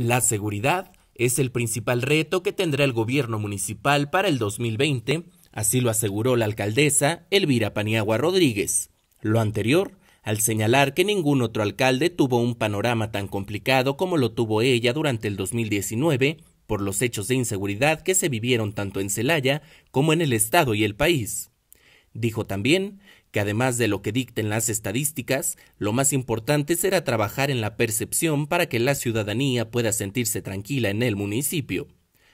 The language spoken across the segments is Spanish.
La seguridad es el principal reto que tendrá el gobierno municipal para el 2020, así lo aseguró la alcaldesa Elvira Paniagua Rodríguez. Lo anterior, al señalar que ningún otro alcalde tuvo un panorama tan complicado como lo tuvo ella durante el 2019 por los hechos de inseguridad que se vivieron tanto en Celaya como en el Estado y el país. Dijo también que además de lo que dicten las estadísticas, lo más importante será trabajar en la percepción para que la ciudadanía pueda sentirse tranquila en el municipio.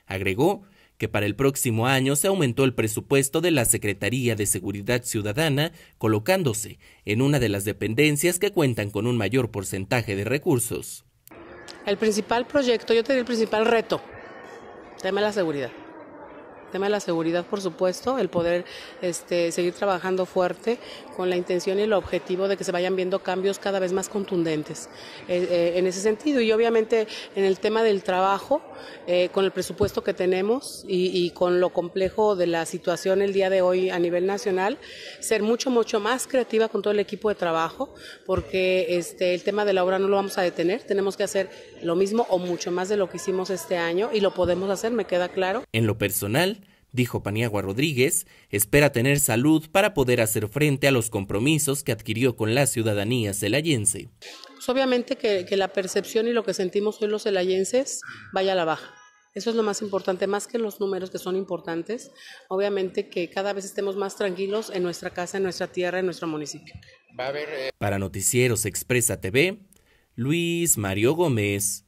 Agregó que para el próximo año se aumentó el presupuesto de la Secretaría de Seguridad Ciudadana, colocándose en una de las dependencias que cuentan con un mayor porcentaje de recursos. El principal proyecto, yo tenía el principal reto, tema de la seguridad el tema de la seguridad, por supuesto, el poder este, seguir trabajando fuerte con la intención y el objetivo de que se vayan viendo cambios cada vez más contundentes eh, eh, en ese sentido. Y obviamente en el tema del trabajo, eh, con el presupuesto que tenemos y, y, con lo complejo de la situación el día de hoy a nivel nacional, ser mucho, mucho más creativa con todo el equipo de trabajo, porque este, el tema de la obra no lo vamos a detener, tenemos que hacer lo mismo o mucho más de lo que hicimos este año y lo podemos hacer, me queda claro. En lo personal, dijo Paniagua Rodríguez, espera tener salud para poder hacer frente a los compromisos que adquirió con la ciudadanía celayense. Pues obviamente que, la percepción y lo que sentimos hoy los celayenses vaya a la baja. Eso es lo más importante, más que los números que son importantes. Obviamente que cada vez estemos más tranquilos en nuestra casa, en nuestra tierra, en nuestro municipio. Eh, para Noticieros Expresa TV, Luis Mario Gómez.